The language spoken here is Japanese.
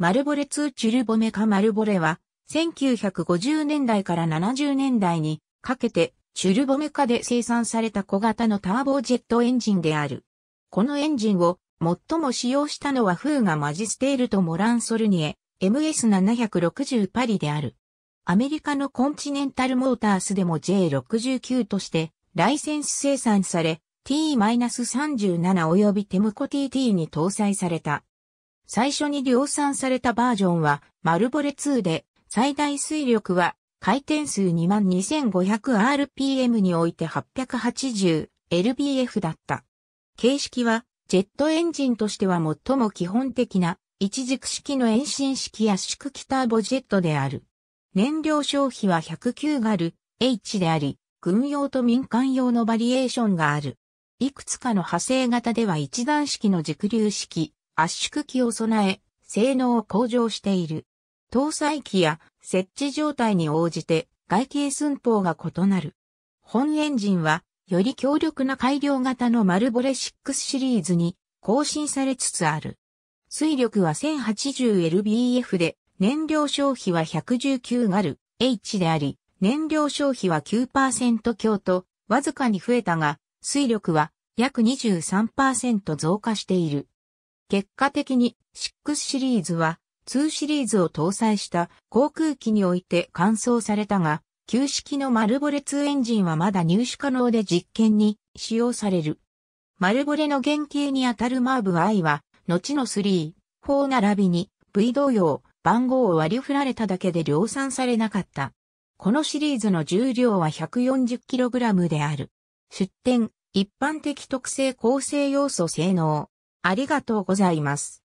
マルボレ2チュルボメカマルボレは、1950年代から70年代にかけて、チュルボメカで生産された小型のターボジェットエンジンである。このエンジンを最も使用したのはフーガマジステールとモランソルニエ MS760 パリである。アメリカのコンチネンタルモータースでも J69 としてライセンス生産され T-37 及びテムコ TT に搭載された。最初に量産されたバージョンは、マルボレ2で、最大水力は、回転数 22,500rpm において 880lbf だった。形式は、ジェットエンジンとしては最も基本的な、一軸式の遠心式圧縮機ターボジェットである。燃料消費は109ガル、H であり、軍用と民間用のバリエーションがある。いくつかの派生型では一段式の軸流式、圧縮機を備え、性能を向上している。搭載機や設置状態に応じて外形寸法が異なる。本エンジンは、より強力な改良型のマルボレ6シリーズに更新されつつある。水力は 1080lbf で、燃料消費は119ガル H であり、燃料消費は9%強と、わずかに増えたが、水力は約23%増加している。結果的に6シリーズは2シリーズを搭載した航空機において完走されたが、旧式の丸ボレ2エンジンはまだ入手可能で実験に使用される。丸ボレの原型にあたるマーブ I は、後の3、4並びに V 同様、番号を割り振られただけで量産されなかった。このシリーズの重量は 140kg である。出展、一般的特性構成要素性能、ありがとうございます。